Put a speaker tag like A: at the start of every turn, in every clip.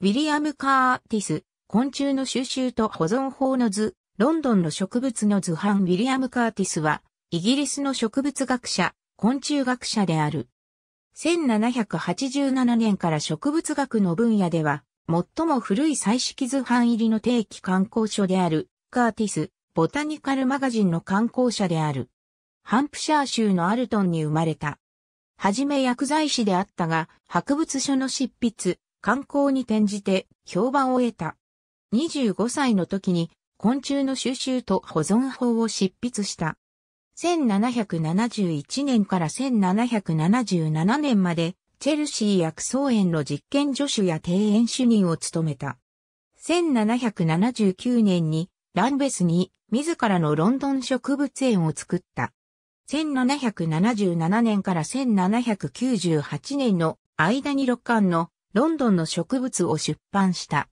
A: ウィリアム・カーティス、昆虫の収集と保存法の図、ロンドンの植物の図版ウィリアム・カーティスは、イギリスの植物学者、昆虫学者である。1787年から植物学の分野では、最も古い彩色図版入りの定期観光書である、カーティス、ボタニカルマガジンの観光者である。ハンプシャー州のアルトンに生まれた。はじめ薬剤師であったが、博物書の執筆、観光に転じて評判を得た。25歳の時に昆虫の収集と保存法を執筆した。1771年から1777年まで、チェルシー薬草園の実験助手や庭園主任を務めた。1779年に、ランベスに自らのロンドン植物園を作った。1777年から1798年の間に6巻のロンドンの植物を出版した。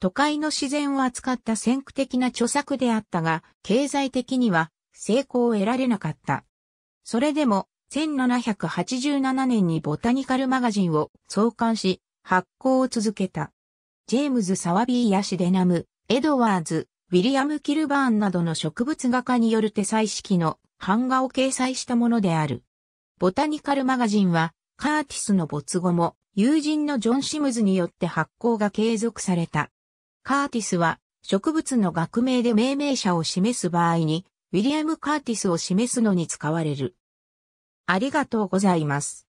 A: 都会の自然を扱った先駆的な著作であったが、経済的には成功を得られなかった。それでも、1787年にボタニカルマガジンを創刊し、発行を続けた。ジェームズ・サワビーヤシデナム、エドワーズ、ウィリアム・キルバーンなどの植物画家による手彩式の版画を掲載したものである。ボタニカルマガジンは、カーティスの没後も、友人のジョン・シムズによって発行が継続された。カーティスは植物の学名で命名者を示す場合に、ウィリアム・カーティスを示すのに使われる。ありがとうございます。